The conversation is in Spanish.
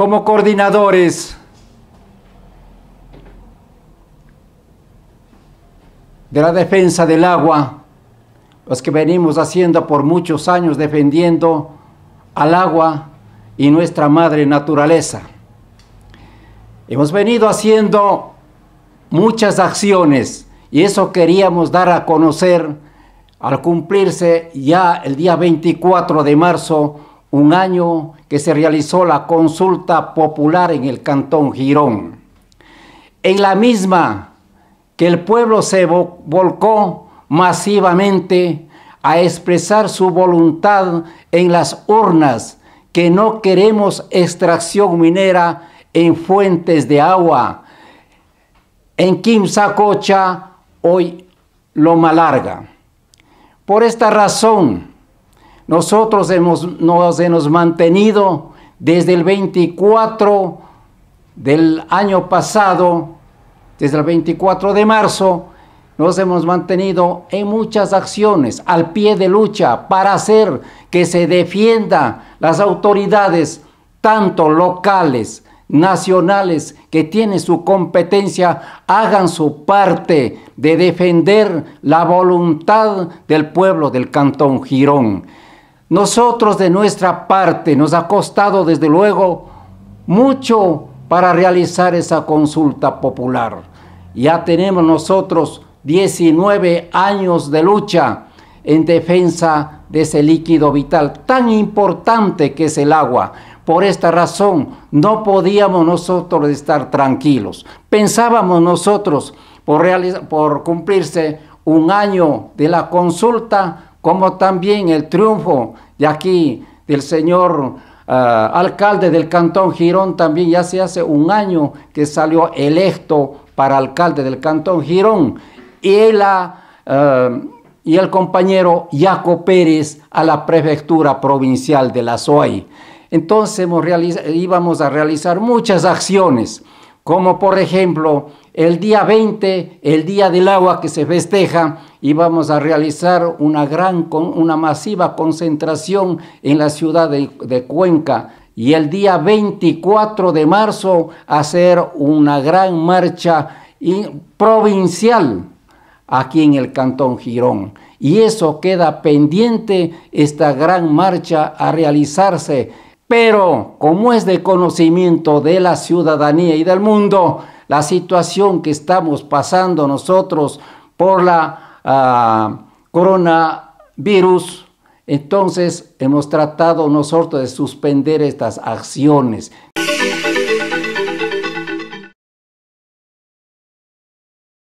como coordinadores de la defensa del agua, los que venimos haciendo por muchos años defendiendo al agua y nuestra madre naturaleza. Hemos venido haciendo muchas acciones y eso queríamos dar a conocer al cumplirse ya el día 24 de marzo un año que se realizó la consulta popular en el Cantón Girón. En la misma que el pueblo se volcó masivamente a expresar su voluntad en las urnas, que no queremos extracción minera en fuentes de agua. En Quimsacocha, hoy Loma Larga. Por esta razón, nosotros nos hemos mantenido desde el 24 del año pasado, desde el 24 de marzo, nos hemos mantenido en muchas acciones, al pie de lucha, para hacer que se defienda las autoridades, tanto locales, nacionales, que tienen su competencia, hagan su parte de defender la voluntad del pueblo del Cantón Girón. Nosotros de nuestra parte nos ha costado desde luego mucho para realizar esa consulta popular. Ya tenemos nosotros 19 años de lucha en defensa de ese líquido vital tan importante que es el agua. Por esta razón no podíamos nosotros estar tranquilos. Pensábamos nosotros por, por cumplirse un año de la consulta, como también el triunfo de aquí del señor ah, alcalde del Cantón Girón, también ya se hace un año que salió electo para alcalde del Cantón Girón, y, ah, y el compañero Jaco Pérez a la prefectura provincial de la SOAI. Entonces hemos íbamos a realizar muchas acciones, como por ejemplo el día 20, el Día del Agua que se festeja, vamos a realizar una gran, una masiva concentración en la ciudad de, de Cuenca y el día 24 de marzo hacer una gran marcha provincial aquí en el Cantón Girón. Y eso queda pendiente, esta gran marcha a realizarse. Pero como es de conocimiento de la ciudadanía y del mundo, la situación que estamos pasando nosotros por la uh, coronavirus, entonces hemos tratado nosotros de suspender estas acciones,